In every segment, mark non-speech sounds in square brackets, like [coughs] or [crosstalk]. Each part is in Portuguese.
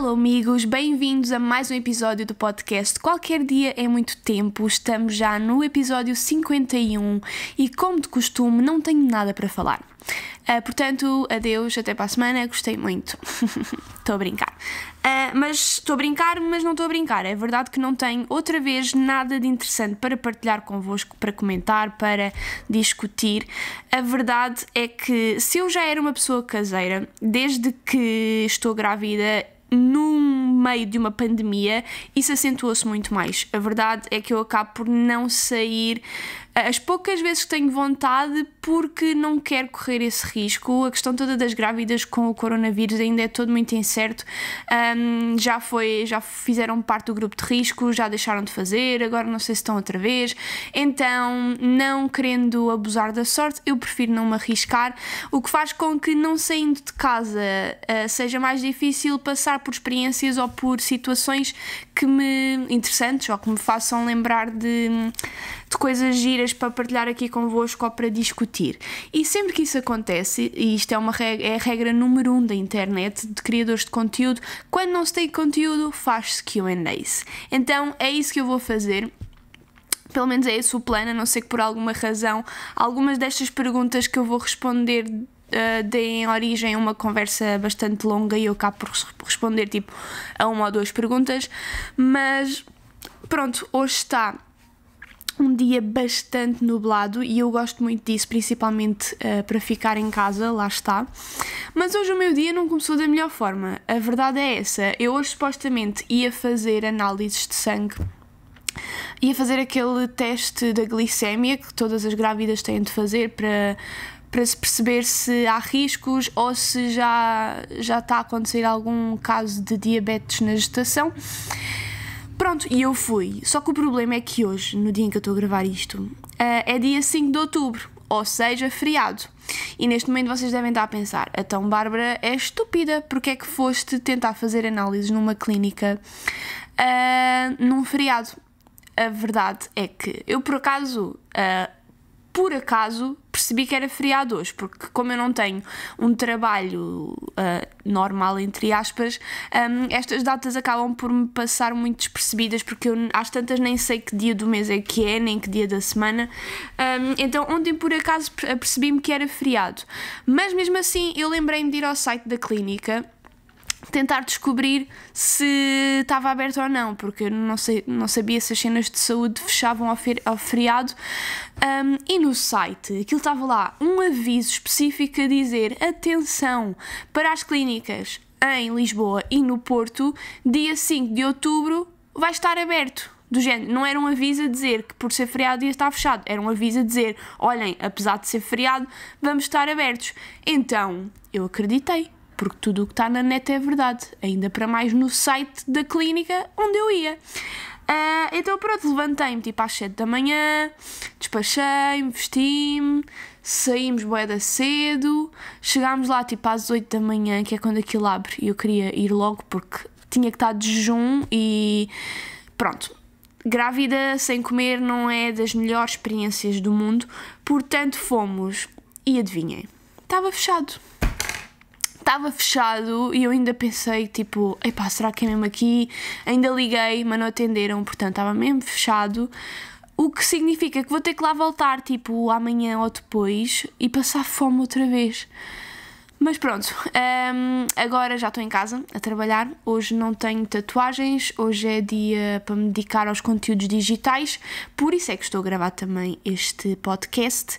Olá amigos, bem-vindos a mais um episódio do podcast Qualquer Dia é Muito Tempo. Estamos já no episódio 51 e, como de costume, não tenho nada para falar. Uh, portanto, adeus, até para a semana, gostei muito. [laughs] Estou a brincar. Uh, mas estou a brincar, mas não estou a brincar. É verdade que não tenho outra vez nada de interessante para partilhar convosco, para comentar, para discutir. A verdade é que se eu já era uma pessoa caseira, desde que estou grávida num meio de uma pandemia, isso acentuou-se muito mais. A verdade é que eu acabo por não sair as poucas vezes que tenho vontade porque não quero correr esse risco. A questão toda das grávidas com o coronavírus ainda é todo muito incerto. Um, já foi, já fizeram parte do grupo de risco, já deixaram de fazer, agora não sei se estão outra vez. Então, não querendo abusar da sorte, eu prefiro não me arriscar, o que faz com que não saindo de casa uh, seja mais difícil passar por experiências ou por situações que me interessantes ou que me façam lembrar de, de coisas giras ideias para partilhar aqui convosco ou para discutir. E sempre que isso acontece, e isto é, uma regra, é a regra número um da internet, de criadores de conteúdo, quando não se tem conteúdo, faz-se QAs. Então é isso que eu vou fazer. Pelo menos é esse o plano, a não ser que por alguma razão algumas destas perguntas que eu vou responder uh, deem origem a uma conversa bastante longa e eu acabo por responder tipo a uma ou duas perguntas. Mas pronto, hoje está um dia bastante nublado e eu gosto muito disso, principalmente uh, para ficar em casa, lá está. Mas hoje o meu dia não começou da melhor forma, a verdade é essa. Eu hoje supostamente ia fazer análises de sangue. Ia fazer aquele teste da glicémia que todas as grávidas têm de fazer para, para se perceber se há riscos ou se já, já está a acontecer algum caso de diabetes na gestação. Pronto, e eu fui. Só que o problema é que hoje, no dia em que eu estou a gravar isto, eh, é dia 5 de outubro, ou seja, feriado. E neste momento vocês devem estar a pensar: então, Bárbara, é estúpida, porque é que foste tentar fazer análises numa clínica uh, num feriado? A verdade é que eu, por acaso, uh, por acaso percebi que era feriado hoje, porque como eu não tenho um trabalho uh, normal, entre aspas, um, estas datas acabam por me passar muito despercebidas, porque eu às tantas nem sei que dia do mês é que é, nem que dia da semana. Um, então ontem por acaso percebi-me que era feriado. Mas mesmo assim eu lembrei-me de ir ao site da clínica tentar descobrir se estava aberto ou não, porque eu não, sei, não sabia se as cenas de saúde fechavam ao, fer, ao feriado. Um, e no site, aquilo estava lá um aviso específico a dizer: atenção para as clínicas em Lisboa e no Porto, dia 5 de outubro vai estar aberto. Do género, não era um aviso a dizer que por ser feriado ia estar fechado, era um aviso a dizer: olhem, apesar de ser feriado, vamos estar abertos. Então eu acreditei porque tudo o que está na net é verdade, ainda para mais no site da clínica onde eu ia. Uh, então pronto, levantei-me tipo às 7 da manhã, despachei-me, vesti-me, saímos boeda cedo, chegámos lá tipo às 8 da manhã, que é quando aquilo abre, e eu queria ir logo porque tinha que estar de jejum e pronto. Grávida sem comer não é das melhores experiências do mundo, portanto fomos e adivinhem, estava fechado estava fechado e eu ainda pensei, tipo, epá, será que é mesmo aqui? Ainda liguei, mas não atenderam, portanto estava mesmo fechado. O que significa que vou ter que lá voltar, tipo, amanhã ou depois e passar fome outra vez. Mas pronto, um, ehm, agora já estou em casa a trabalhar. Hoje não tenho tatuagens, hoje é dia para me dedicar aos conteúdos digitais, por isso é que estou a gravar também este podcast.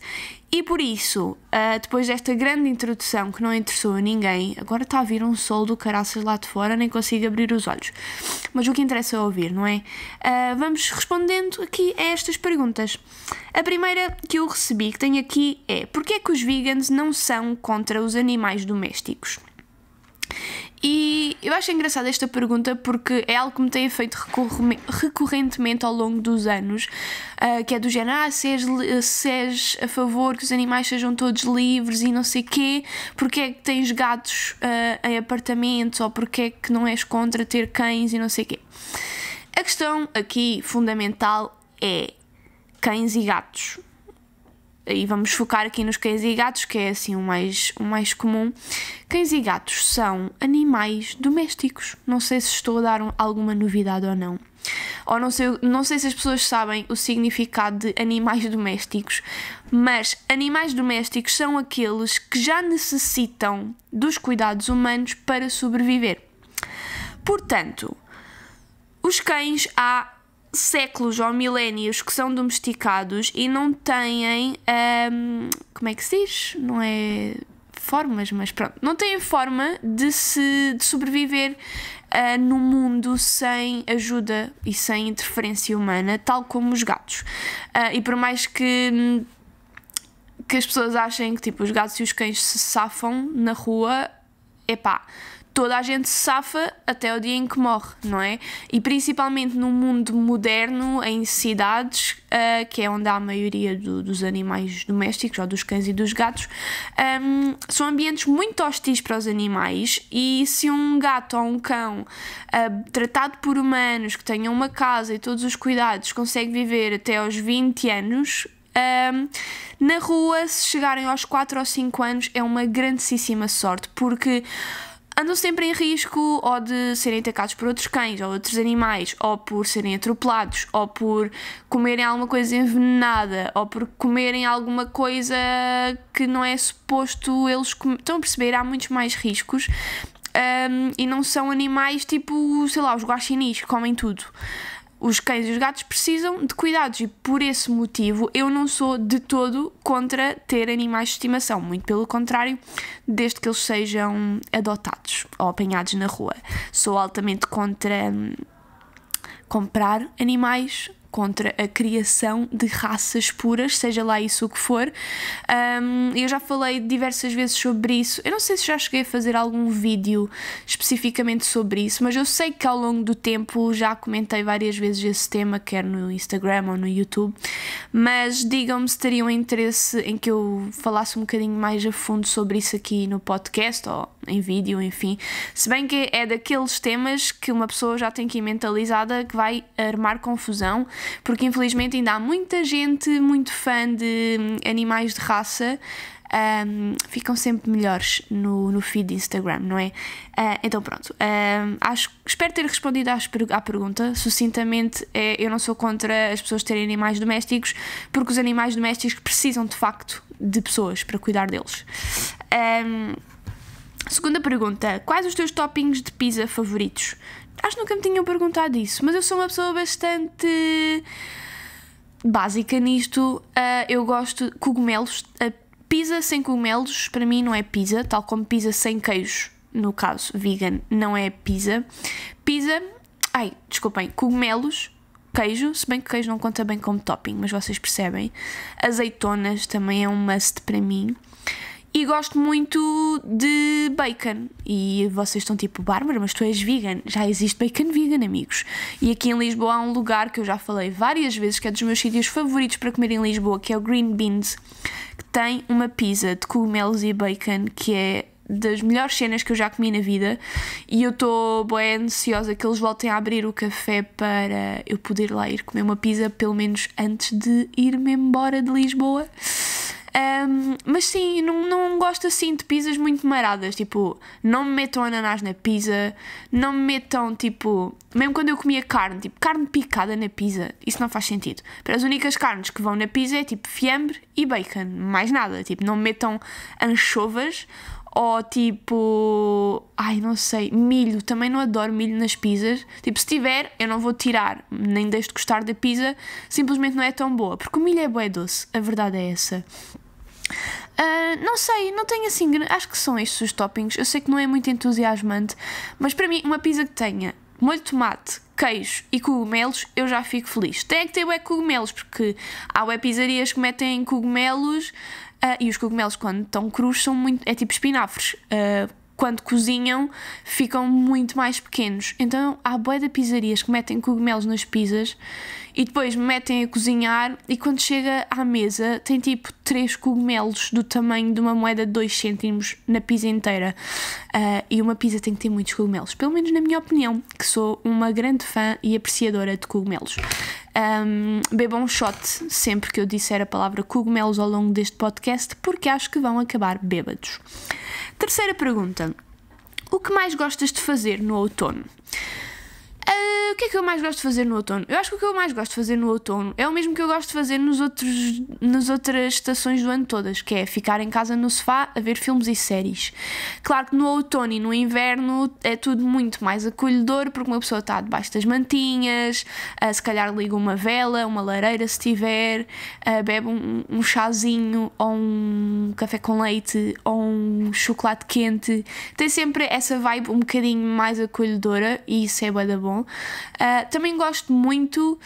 E por isso, uh, depois desta grande introdução que não interessou a ninguém, agora está a vir um sol do caraças lá de fora, nem consigo abrir os olhos. Mas o que interessa é ouvir, não é? Uh, vamos respondendo aqui a estas perguntas. A primeira que eu recebi, que tenho aqui, é: Porquê é que os vegans não são contra os animais domésticos? E eu acho engraçada esta pergunta porque é algo que me tem feito recorrentemente ao longo dos anos, uh, que é do género, ah, se és, se és, a favor que os animais sejam todos livres e não sei quê, porque é que tens gatos uh, em apartamentos ou porque é que não és contra ter cães e não sei quê. A questão aqui fundamental é cães e gatos e vamos focar aqui nos cães e gatos, que é assim o mais, o mais comum. Cães e gatos são animais domésticos. Não sei se estou a dar alguma novidade ou não. Ou não sei, não sei se as pessoas sabem o significado de animais domésticos, mas animais domésticos são aqueles que já necessitam dos cuidados humanos para sobreviver. Portanto, os cães há séculos ou milénios que são domesticados e não têm. Um, como é que se diz? Não é. Formas, mas pronto. Não têm forma de, se, de sobreviver uh, no mundo sem ajuda e sem interferência humana, tal como os gatos. Uh, e por mais que. Que as pessoas achem que tipo, os gatos e os cães se safam na rua, epá, toda a gente safa até o dia em que morre, não é? E principalmente no mundo moderno, em cidades, uh, que é onde há a maioria do, dos animais domésticos, ou dos cães e dos gatos, um, ehm, são ambientes muito hostis para os animais. E se um gato ou um cão uh, tratado por humanos, que tenham uma casa e todos os cuidados, consegue viver até aos 20 anos, um, ehm, na rua, se chegarem aos 4 ou 5 anos, é uma grandíssima sorte, porque andam sempre em risco ou de serem atacados por outros cães ou outros animais, ou por serem atropelados, ou por comerem alguma coisa envenenada, ou por comerem alguma coisa que não é suposto eles comerem. Estão a perceber? Há muitos mais riscos. Um, e não são animais tipo, sei lá, os guaxinins que comem tudo os cães e os gatos precisam de cuidados e por esse motivo eu não sou de todo contra ter animais de estimação, muito pelo contrário, desde que eles sejam adotados ou apanhados na rua. Sou altamente contra hum, comprar animais contra a criação de raças puras, seja lá isso o que for. Um, eu já falei diversas vezes sobre isso. Eu não sei se já cheguei a fazer algum vídeo especificamente sobre isso, mas eu sei que ao longo do tempo já comentei várias vezes esse tema, quer no Instagram ou no YouTube. Mas digam-me se teriam interesse em que eu falasse um bocadinho mais a fundo sobre isso aqui no podcast ou em vídeo, enfim. Se bem que é daqueles temas que uma pessoa já tem que ir mentalizada que vai armar confusão porque infelizmente ainda há muita gente muito fã de hum, animais de raça. Um, ficam sempre melhores no, no feed de Instagram, não é? Uh, então pronto, um, ah, acho, espero ter respondido às, à pergunta. Sucintamente, é, eu não sou contra as pessoas terem animais domésticos, porque os animais domésticos precisam de facto de pessoas para cuidar deles. Um, Segunda pergunta: Quais os teus toppings de pizza favoritos? Acho que nunca me tinham perguntado isso, mas eu sou uma pessoa bastante básica nisto. Uh, eu gosto de cogumelos. Uh, pizza sem cogumelos, para mim, não é pizza, tal como pizza sem queijo, no caso vegan, não é pizza. Pizza, ai, desculpem, cogumelos, queijo, se bem que queijo não conta bem como topping, mas vocês percebem. Azeitonas também é um must para mim. E gosto muito de bacon. E vocês estão tipo, Bárbara, mas tu és vegan. Já existe bacon vegan, amigos. E aqui em Lisboa há um lugar que eu já falei várias vezes, que é dos meus sítios favoritos para comer em Lisboa, que é o Green Beans, que tem uma pizza de cogumelos e bacon que é das melhores cenas que eu já comi na vida e eu estou bem ansiosa que eles voltem a abrir o café para eu poder lá ir comer uma pizza, pelo menos antes de ir-me embora de Lisboa. Um, mas sim, não, não gosto assim de pizzas muito maradas. Tipo, não me metam ananás na pizza, não me metam tipo. Mesmo quando eu comia carne, tipo carne picada na pizza, isso não faz sentido. Para as únicas carnes que vão na pizza é tipo fiambre e bacon, mais nada. Tipo, não me metam anchovas ou tipo, ai não sei, milho, também não adoro milho nas pizzas. Tipo, se tiver, eu não vou tirar, nem deixo de gostar da pizza, simplesmente não é tão boa, porque o milho é bué doce, a verdade é essa. Uh, não sei, não tenho assim. Acho que são estes os toppings. Eu sei que não é muito entusiasmante, mas para mim, uma pizza que tenha molho de tomate, queijos e cogumelos, eu já fico feliz. Tem é que ter web cogumelos, porque há web pizzarias que metem cogumelos uh, e os cogumelos, quando estão crus, são muito. é tipo espinafres. Uh, quando cozinham, ficam muito mais pequenos. Então há bué de pizzarias que metem cogumelos nas pizzas e depois metem a cozinhar e quando chega à mesa tem tipo três cogumelos do tamanho de uma moeda de 2 cêntimos na pizza inteira. Uh, e uma pizza tem que ter muitos cogumelos, pelo menos na minha opinião, que sou uma grande fã e apreciadora de cogumelos. Um, bebam um shot sempre que eu disser a palavra cogumelos ao longo deste podcast, porque acho que vão acabar bêbados. Terceira pergunta: O que mais gostas de fazer no outono? Ah, o que é que eu mais gosto de fazer no outono? Eu acho que o que eu mais gosto de fazer no outono é o mesmo que eu gosto de fazer nos outros, nas outras estações do ano todas, que é ficar em casa no sofá a ver filmes e séries. Claro que no outono e no inverno é tudo muito mais acolhedor, porque uma pessoa está debaixo das mantinhas, uh, se calhar liga uma vela, uma lareira se tiver, uh, bebe um, um chazinho ou um café com leite ou um chocolate quente. Tem sempre essa vibe um bocadinho mais acolhedora e isso é bada bom. Uh, também gosto muito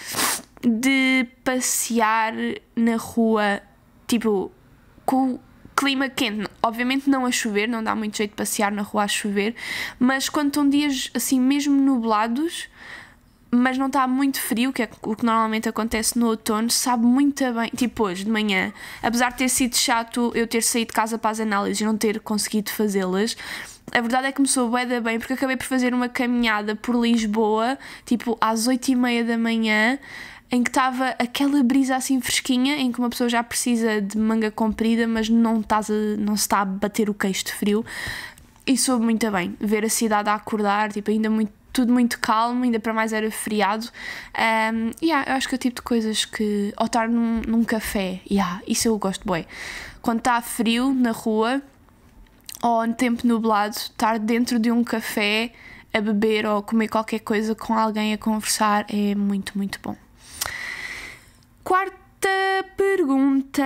de passear na rua, tipo, com o clima quente. Obviamente não a chover, não dá muito jeito de passear na rua a chover, mas quando estão dias assim mesmo nublados, mas não está muito frio, que é o que normalmente acontece no outono, sabe muito bem. Tipo hoje, de manhã, apesar de ter sido chato eu ter saído de casa para as análises e não ter conseguido fazê-las, a verdade é que me sou bué da bem, porque acabei por fazer uma caminhada por Lisboa, tipo às oito e meia da manhã, em que estava aquela brisa assim fresquinha, em que uma pessoa já precisa de manga comprida, mas não, estás a, não se está a bater o queixo de frio. E soube muito bem ver a cidade a acordar, tipo, ainda muito tudo muito calmo, ainda para mais era feriado. Um, yeah, eu acho que é o tipo de coisas que. Ou estar num, num café, yeah, isso eu gosto bem. Quando está frio na rua ou no tempo nublado, estar dentro de um café a beber ou comer qualquer coisa com alguém a conversar é muito, muito bom. Quarta pergunta: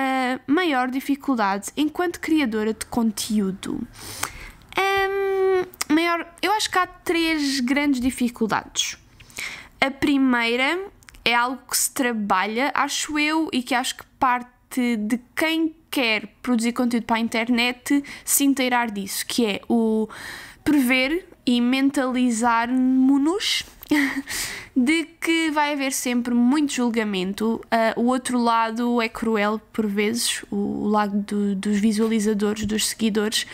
maior dificuldade enquanto criadora de conteúdo? Um, maior. Eu acho que há três grandes dificuldades. A primeira é algo que se trabalha, acho eu, e que acho que parte de quem quer produzir conteúdo para a internet se inteirar disso, que é o prever e mentalizar-nos [laughs] de que vai haver sempre muito julgamento. Uh, o outro lado é cruel por vezes, o lado do, dos visualizadores, dos seguidores,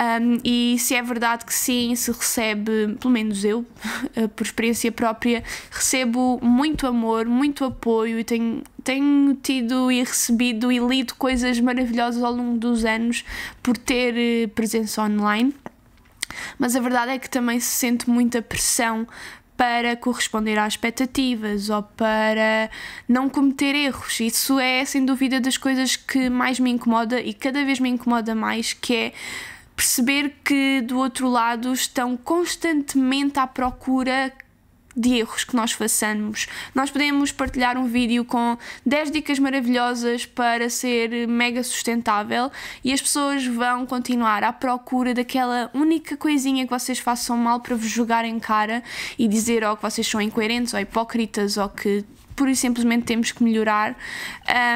um, e se é verdade que sim, se recebe, pelo menos eu, [laughs] eh, por experiência própria, recebo muito amor, muito apoio e tenho, tenho tido e recebido e lido coisas maravilhosas ao longo dos anos por ter eh, presença online. Mas a verdade é que também se sente muita pressão para corresponder às expectativas ou para não cometer erros. Isso é, sem dúvida, das coisas que mais me incomoda e cada vez me incomoda mais, que é perceber que do outro lado estão constantemente à procura de erros que nós façamos. Nós podemos partilhar um vídeo com 10 dicas maravilhosas para ser mega sustentável e as pessoas vão continuar à procura daquela única coisinha que vocês façam mal para vos jogar em cara e dizer ou oh, que vocês são incoerentes ou hipócritas ou que pura e simplesmente temos que melhorar.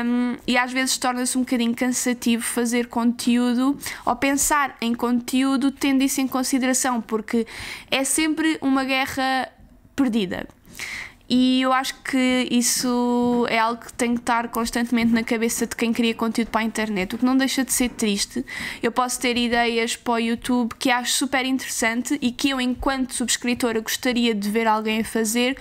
Um, e às vezes torna-se um bocadinho cansativo fazer conteúdo ou pensar em conteúdo tendo isso em consideração, porque é sempre uma guerra perdida. E eu acho que isso é algo que tem que estar constantemente na cabeça de quem cria conteúdo para a internet, o que não deixa de ser triste. Eu posso ter ideias para o YouTube que acho super interessante e que eu, enquanto subscritora, gostaria de ver alguém a fazer,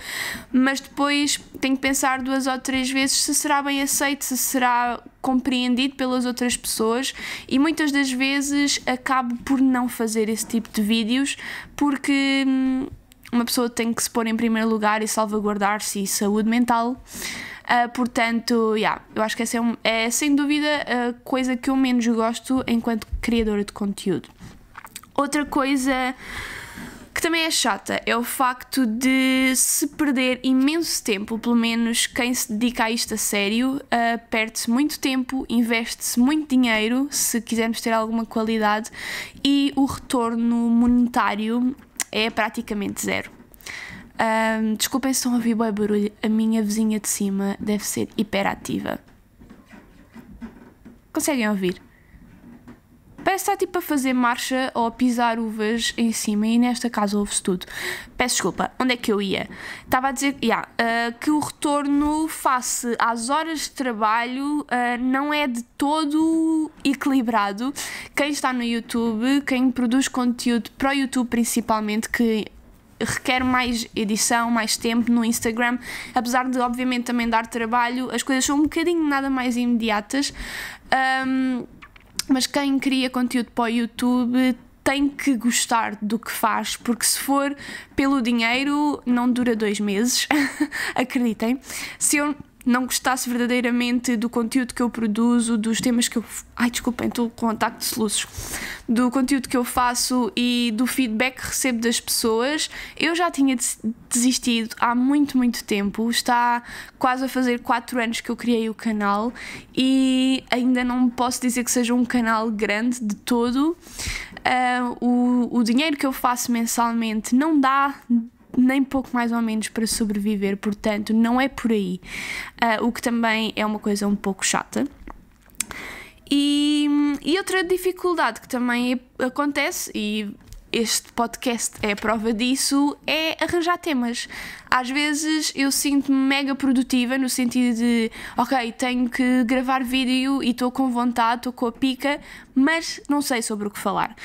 mas depois tenho que pensar duas ou três vezes se será bem aceito, se será compreendido pelas outras pessoas e muitas das vezes acabo por não fazer esse tipo de vídeos porque. Hum, uma pessoa tem que se pôr em primeiro lugar e salvaguardar-se e saúde mental. Uh, portanto, yeah, eu acho que essa é, um, é sem dúvida a coisa que eu menos gosto enquanto criadora de conteúdo. Outra coisa que também é chata é o facto de se perder imenso tempo, pelo menos quem se dedica a isto a sério, uh, perde-se muito tempo, investe-se muito dinheiro se quisermos ter alguma qualidade e o retorno monetário é praticamente zero. Um, desculpem se estão a ouvir bem barulho, a minha vizinha de cima deve ser hiperativa. Conseguem ouvir? Parece estar tipo a fazer marcha ou a pisar uvas em cima e nesta casa ouve-se tudo. Peço desculpa, onde é que eu ia? Estava a dizer yeah, uh, que o retorno face às horas de trabalho uh, não é de todo equilibrado. Quem está no YouTube, quem produz conteúdo para o YouTube principalmente, que requer mais edição, mais tempo no Instagram, apesar de obviamente também dar trabalho, as coisas são um bocadinho nada mais imediatas. Um, mas quem cria conteúdo para o YouTube tem que gostar do que faz, porque se for pelo dinheiro, não dura dois meses, [laughs] acreditem. Se eu não gostasse verdadeiramente do conteúdo que eu produzo, dos temas que eu. Ai, desculpem, estou com um ataque de soluços. Do conteúdo que eu faço e do feedback que recebo das pessoas, eu já tinha desistido há muito, muito tempo. Está quase a fazer 4 anos que eu criei o canal e ainda não posso dizer que seja um canal grande de todo. Uh, o, o dinheiro que eu faço mensalmente não dá nem pouco mais ou menos para sobreviver, portanto, não é por aí. Uh, o que também é uma coisa um pouco chata. E, e outra dificuldade que também acontece, e este podcast é a prova disso, é arranjar temas. Às vezes eu sinto-me mega produtiva no sentido de, ok, tenho que gravar vídeo e estou com vontade, estou com a pica, mas não sei sobre o que falar.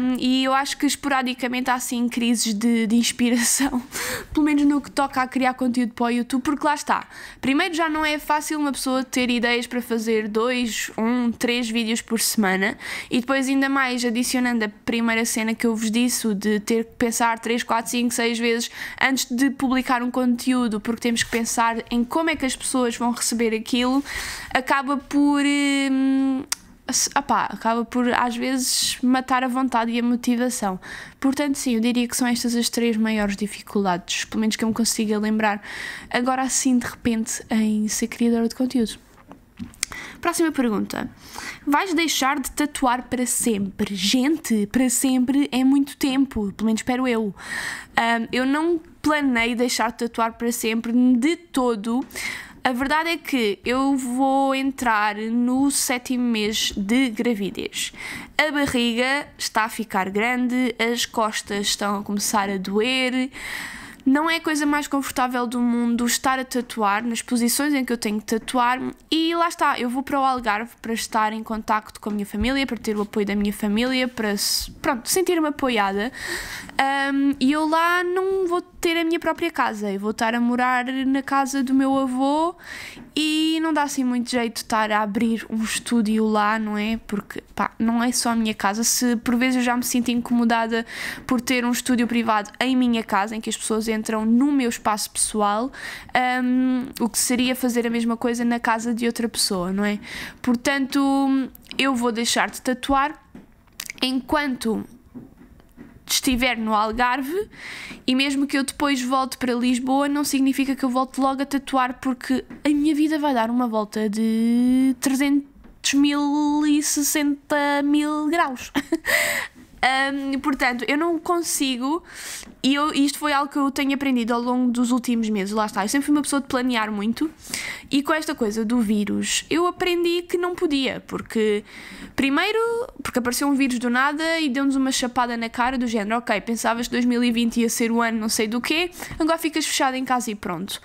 Um, e eu acho que esporadicamente há assim crises de, de inspiração, [laughs] pelo menos no que toca a criar conteúdo para o YouTube, porque lá está. Primeiro, já não é fácil uma pessoa ter ideias para fazer dois, um, três vídeos por semana e depois, ainda mais adicionando a primeira cena que eu vos disse, de ter que pensar três, quatro, cinco, seis vezes antes de publicar um conteúdo porque temos que pensar em como é que as pessoas vão receber aquilo, acaba por. Hum, acaba por às vezes matar a vontade e a motivação. Portanto, sim, eu diria que são estas as três maiores dificuldades, pelo menos que eu me consiga lembrar agora assim de repente em ser criadora de conteúdo. Próxima pergunta. Vais deixar de tatuar para sempre? Gente, para sempre é muito tempo, pelo menos espero eu. Um, eu não planei deixar de tatuar para sempre de todo. A verdade é que eu vou entrar no sétimo mês de gravidez. A barriga está a ficar grande, as costas estão a começar a doer. Não é a coisa mais confortável do mundo estar a tatuar nas posições em que eu tenho que tatuar e lá está, eu vou para o Algarve para estar em contacto com a minha família, para ter o apoio da minha família, para pronto, sentir-me apoiada. Um, e eu lá não vou ter a minha própria casa. Eu vou estar a morar na casa do meu avô e não dá assim muito jeito estar a abrir um estúdio lá, não é? Porque pá, não é só a minha casa. Se por vezes eu já me sinto incomodada por ter um estúdio privado em minha casa, em que as pessoas entram no meu espaço pessoal, um, o que seria fazer a mesma coisa na casa de outra pessoa, não é? Portanto, eu vou deixar de tatuar enquanto estiver no Algarve e mesmo que eu depois volte para Lisboa, não significa que eu volte logo a tatuar, porque a minha vida vai dar uma volta de 300 mil e 60 mil graus. [laughs] Um, portanto, eu não consigo, e eu, isto foi algo que eu tenho aprendido ao longo dos últimos meses, lá está. Eu sempre fui uma pessoa de planear muito, e com esta coisa do vírus, eu aprendi que não podia, porque, primeiro, porque apareceu um vírus do nada e deu-nos uma chapada na cara do género: ok, pensavas que 2020 ia ser o ano não sei do quê, agora ficas fechado em casa e pronto.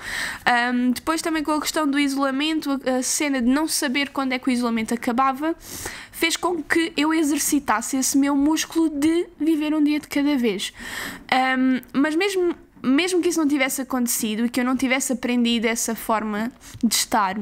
Um, depois também com a questão do isolamento, a cena de não saber quando é que o isolamento acabava fez com que eu exercitasse esse meu músculo de viver um dia de cada vez. Um, mas mesmo, mesmo que isso não tivesse acontecido e que eu não tivesse aprendido essa forma de estar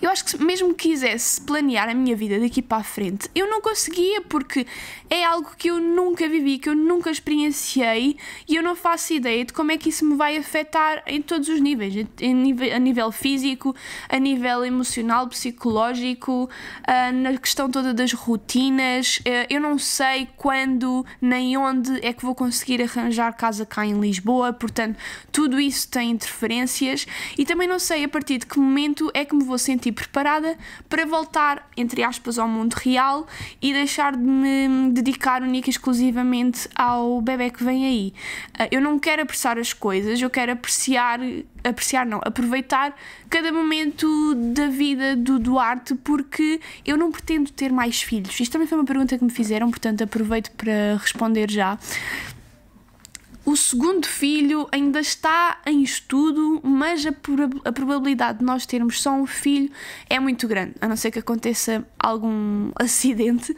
eu acho que mesmo que quisesse planear a minha vida daqui para a frente, eu não conseguia porque é algo que eu nunca vivi, que eu nunca experienciei e eu não faço ideia de como é que isso me vai afetar em todos os níveis, a nível físico, a nível emocional, psicológico, ah, na questão toda das rotinas. Ah, eu não sei quando nem onde é que vou conseguir arranjar casa cá em Lisboa, portanto, tudo isso tem interferências e também não sei a partir de que momento é que me vou vou sentir preparada para voltar, entre aspas, ao mundo real e deixar de me dedicar única e exclusivamente ao bebê que vem aí. Ah, eu não quero apressar as coisas, eu quero apreciar, apreciar não, aproveitar cada momento da vida do Duarte porque eu não pretendo ter mais filhos. Isto também foi uma pergunta que me fizeram, portanto aproveito para responder já. O segundo filho ainda está em estudo, mas a, a, probabilidade de nós termos só um filho é muito grande, a não ser que aconteça algum [laughs] acidente.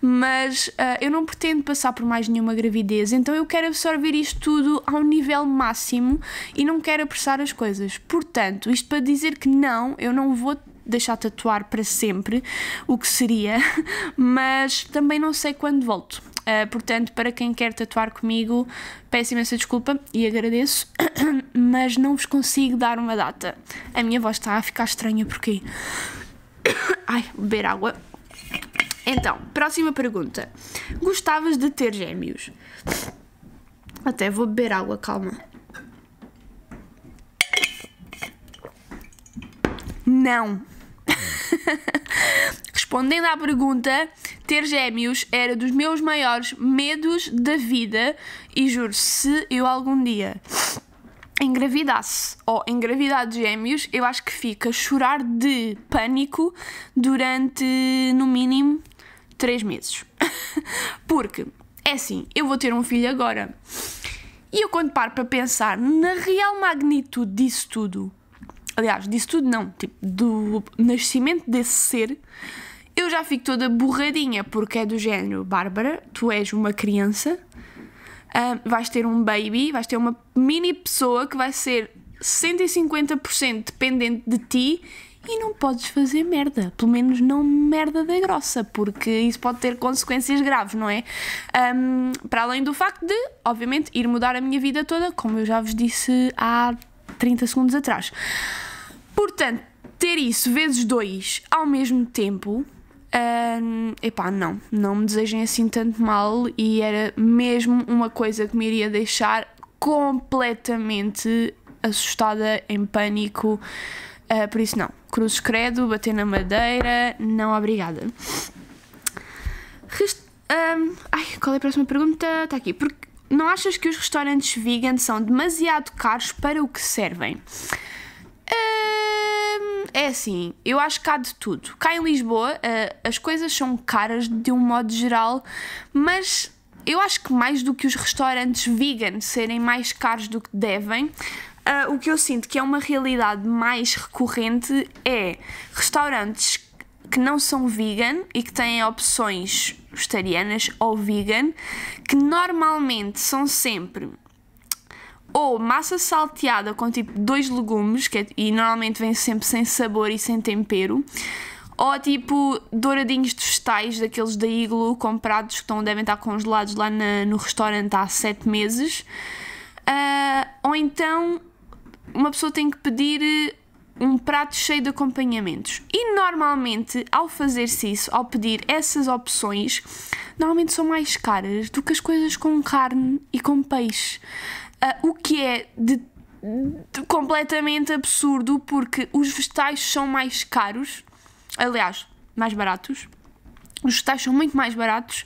Mas uh, eu não pretendo passar por mais nenhuma gravidez, então eu quero absorver isto tudo ao nível máximo e não quero apressar as coisas. Portanto, isto para dizer que não, eu não vou deixar tatuar para sempre, o que seria, [laughs] mas também não sei quando volto. Uh, portanto, para quem quer tatuar comigo, peço imensa desculpa e agradeço, [coughs] mas não vos consigo dar uma data. A minha voz está a ficar estranha porque. [coughs] Ai, beber água. Então, próxima pergunta. Gostavas de ter gêmeos? Até vou beber água, calma. Não. [laughs] respondendo à pergunta, ter gêmeos era dos meus maiores medos da vida e juro, se eu algum dia engravidasse ou engravidar de gêmeos, eu acho que fica a chorar de pânico durante no mínimo 3 meses. [laughs] Porque é assim, eu vou ter um filho agora. E eu quando paro para pensar na real magnitude disso tudo, aliás, disso tudo não, tipo, do nascimento desse ser, eu já fico toda borradinha porque é do género Bárbara, tu és uma criança, ah, vais ter um baby, vais ter uma mini pessoa que vai ser 150% dependente de ti e não podes fazer merda, pelo menos não merda da grossa, porque isso pode ter consequências graves, não é? Um, ah, para além do facto de, obviamente, ir mudar a minha vida toda, como eu já vos disse há 30 segundos atrás. Portanto, ter isso vezes dois ao mesmo tempo um, epá, não, não me desejem assim tanto mal e era mesmo uma coisa que me iria deixar completamente assustada, em pânico. Uh, por isso, não. Cruzes credo, bater na madeira, não, obrigada. Rest um, ai, qual é a próxima pergunta? Está aqui. Porque não achas que os restaurantes vegan são demasiado caros para o que servem? é assim, eu acho que há de tudo. Cá em Lisboa, uh, as coisas são caras de um modo geral, mas eu acho que mais do que os restaurantes vegan serem mais caros do que devem, uh, o que eu sinto que é uma realidade mais recorrente é restaurantes que não são vegan e que têm opções vegetarianas ou vegan, que normalmente são sempre ou massa salteada com tipo dois legumes, que é, e normalmente vem sempre sem sabor e sem tempero, ou tipo douradinhos de vegetais, daqueles da Iglo, comprados que estão, devem estar congelados lá na, no restaurante há 7 meses. Uh, ou então uma pessoa tem que pedir um prato cheio de acompanhamentos. E normalmente, ao fazer-se isso, ao pedir essas opções, normalmente são mais caras do que as coisas com carne e com peixe. Uh, o que é de, de completamente absurdo porque os vegetais são mais caros, aliás, mais baratos. Os vegetais são muito mais baratos.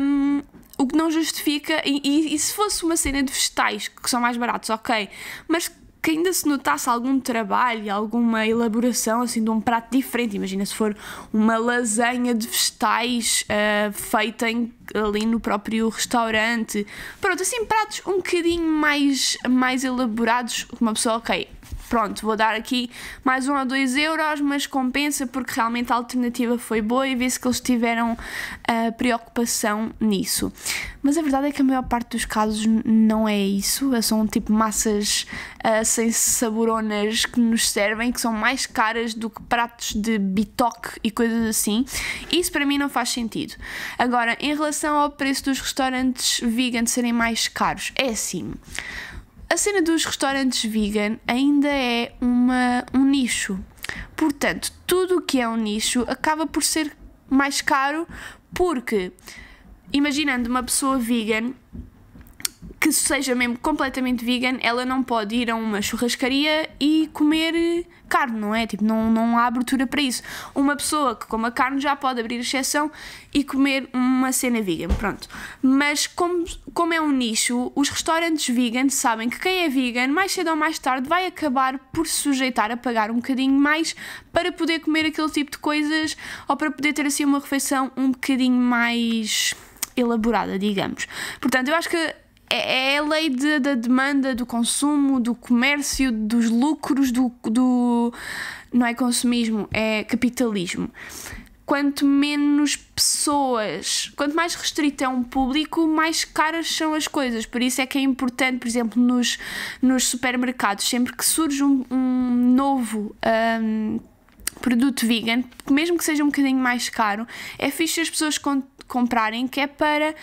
Um, o que não justifica, e, e, e, se fosse uma cena de vegetais que são mais baratos, ok, mas que ainda se notasse algum trabalho, alguma elaboração assim de um prato diferente. Imagina se for uma lasanha de vegetais uh, feita em, ali no próprio restaurante. Pronto, assim pratos um bocadinho mais, mais elaborados, uma pessoa, ok, pronto, vou dar aqui mais um ou dois euros, mas compensa porque realmente a alternativa foi boa e vê-se que eles tiveram uh, preocupação nisso. Mas a verdade é que a maior parte dos casos não é isso, é, são tipo massas uh, sem saboronas que nos servem, que são mais caras do que pratos de bitoque e coisas assim. Isso para mim não faz sentido. Agora, em relação ao preço dos restaurantes vegan serem mais caros, é assim a cena dos restaurantes vegan ainda é uma, um nicho. Portanto, tudo o que é um nicho acaba por ser mais caro porque, imaginando uma pessoa vegan, que seja mesmo completamente vegan, ela não pode ir a uma churrascaria e comer carne, não é? Tipo, não, não há abertura para isso. Uma pessoa que coma carne já pode abrir exceção e comer uma cena vegan, pronto. Mas como, como é um nicho, os restaurantes vegan sabem que quem é vegan, mais cedo ou mais tarde, vai acabar por se sujeitar a pagar um bocadinho mais para poder comer aquele tipo de coisas ou para poder ter assim uma refeição um bocadinho mais elaborada, digamos. Portanto, eu acho que é, é, a lei de, da demanda, do consumo, do comércio, dos lucros, do, do. Não é consumismo, é capitalismo. Quanto menos pessoas, quanto mais restrito é um público, mais caras são as coisas. Por isso é que é importante, por exemplo, nos, nos supermercados, sempre que surge um, um novo. Um, produto vegan, mesmo que seja um bocadinho mais caro, é fixe as pessoas comprarem, que é para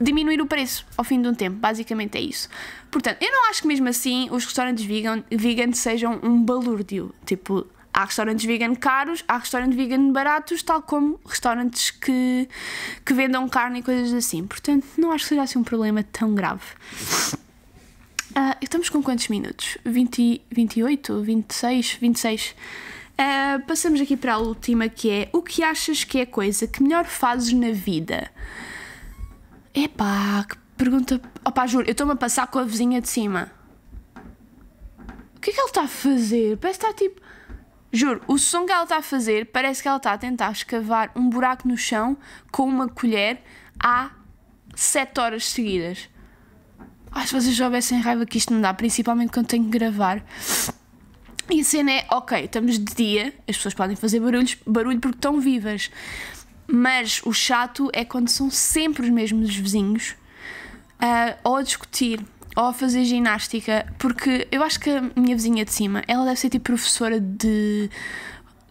diminuir o preço ao fim de um tempo. Basicamente é isso. Portanto, eu não acho que mesmo assim os restaurantes vegan, vegan sejam um balúrdio. Tipo, há restaurantes vegan caros, há restaurantes vegan baratos, tal como restaurantes que, que vendam carne e coisas assim. Portanto, não acho que seja assim um problema tão grave. Uh, estamos com quantos minutos? 20, 28? 26? 26. Uh, passamos aqui para a última que é: O que achas que é a coisa que melhor fazes na vida? Epá, que pergunta. Opá, juro, eu estou-me a passar com a vizinha de cima. O que é que ele está a fazer? Parece que está tipo. Juro, o som que ela está a fazer parece que ela está a tentar escavar um buraco no chão com uma colher há 7 horas seguidas. Ai, se vocês já houvessem raiva que isto me dá, principalmente quando tenho que gravar. E a cena é, ok, estamos de dia, as pessoas podem fazer barulhos, barulho porque estão vivas. Mas o chato é quando são sempre os mesmos vizinhos uh, ou a discutir ou a fazer ginástica, porque eu acho que a minha vizinha de cima, ela deve ser tipo professora de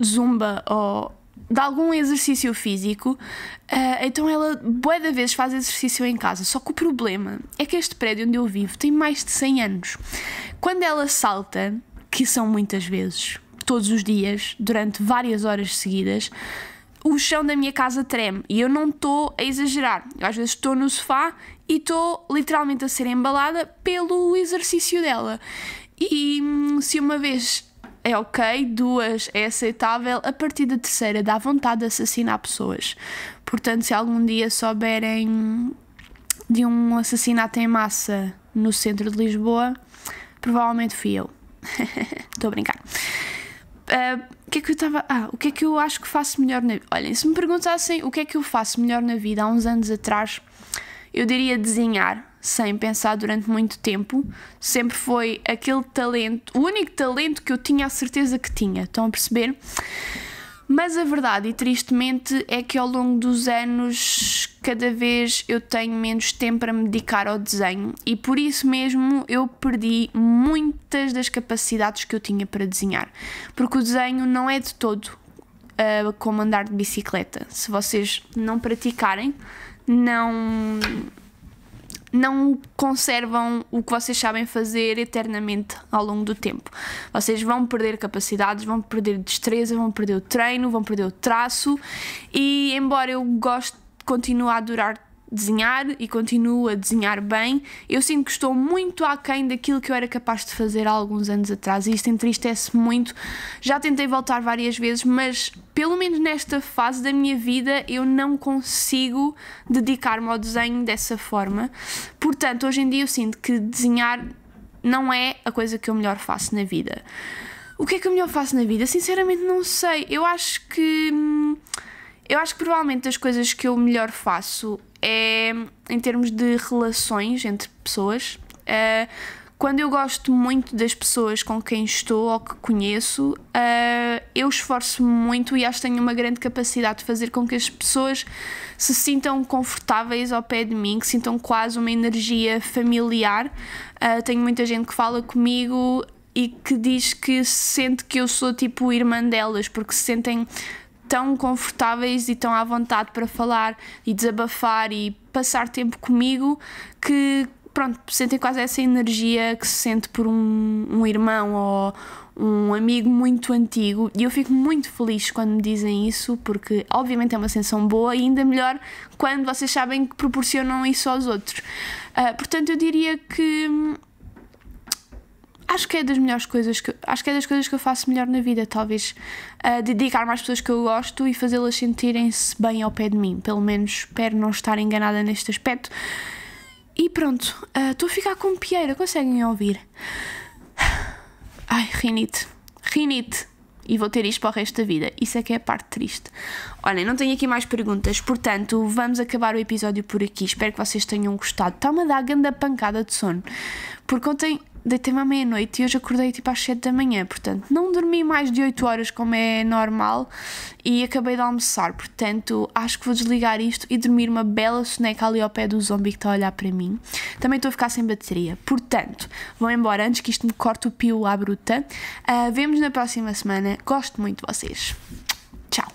zumba ou de algum exercício físico, uh, então ela boa da vez faz exercício em casa. Só que o problema é que este prédio onde eu vivo tem mais de 100 anos. Quando ela salta, que são muitas vezes, todos os dias, durante várias horas seguidas, o chão da minha casa treme e eu não estou a exagerar. Eu às vezes estou no sofá e estou literalmente a ser embalada pelo exercício dela. E hum, se uma vez é ok, duas é aceitável, a partir da terceira dá vontade de assassinar pessoas. Portanto, se algum dia souberem de um assassinato em massa no centro de Lisboa, provavelmente fui eu. [laughs] Estou a brincar. Uh, o que é que eu estava. Ah, o que é que eu acho que faço melhor na vida? Olhem, se me perguntassem o que é que eu faço melhor na vida há uns anos atrás, eu diria desenhar, sem pensar durante muito tempo. Sempre foi aquele talento, o único talento que eu tinha a certeza que tinha. Estão a perceber? Mas a verdade, e tristemente, é que ao longo dos anos cada vez eu tenho menos tempo para me dedicar ao desenho e por isso mesmo eu perdi muitas das capacidades que eu tinha para desenhar. Porque o desenho não é de todo uh, como andar de bicicleta. Se vocês não praticarem, não não conservam o que vocês sabem fazer eternamente ao longo do tempo. Vocês vão perder capacidades, vão perder destreza, vão perder o treino, vão perder o traço e embora eu goste de continuar a durar desenhar e continuo a desenhar bem. Eu sinto que estou muito aquém daquilo que eu era capaz de fazer há alguns anos atrás e isto entristece muito. Já tentei voltar várias vezes, mas pelo menos nesta fase da minha vida eu não consigo dedicar-me ao desenho dessa forma. Portanto, hoje em dia eu sinto que desenhar não é a coisa que eu melhor faço na vida. O que é que eu melhor faço na vida? Sinceramente não sei. Eu acho que hum, eu acho que provavelmente das coisas que eu melhor faço é em termos de relações entre pessoas. Uh, quando eu gosto muito das pessoas com quem estou ou que conheço, uh, eu esforço-me muito e acho que tenho uma grande capacidade de fazer com que as pessoas se sintam confortáveis ao pé de mim, que sintam quase uma energia familiar. Uh, tenho muita gente que fala comigo e que diz que sente que eu sou tipo irmã delas, porque se sentem tão confortáveis e tão à vontade para falar e desabafar e passar tempo comigo que pronto, sentem quase essa energia que se sente por um, um irmão ou um amigo muito antigo e eu fico muito feliz quando me dizem isso porque obviamente é uma sensação boa e ainda melhor quando vocês sabem que proporcionam isso aos outros. Uh, portanto, eu diria que hum, acho que é das melhores coisas que acho que é das coisas que eu faço melhor na vida, talvez uh, dedicar mais pessoas que eu gosto e fazê-las sentirem-se bem ao pé de mim. Pelo menos espero não estar enganada neste aspecto. E pronto, eh, estou uh, a ficar com pieira, conseguem ouvir? Ai, rinite, rinite. E vou ter isto para o resto da vida. Isso é que é a parte triste. Olhem, não tenho aqui mais perguntas, portanto, vamos acabar o episódio por aqui. Espero que vocês tenham gostado. Está-me a dar a pancada de sono. Porque ontem deitei-me à meia-noite e hoje acordei tipo às 7 da manhã, portanto não dormi mais de 8 horas como é normal e acabei de almoçar, portanto acho que vou desligar isto e dormir uma bela soneca ali ao pé do zombi que está a olhar para mim. Também estou a ficar sem bateria, portanto vou embora antes que isto me corte o pio à bruta. Uh, ah, vemos na próxima semana, gosto muito de vocês. Tchau!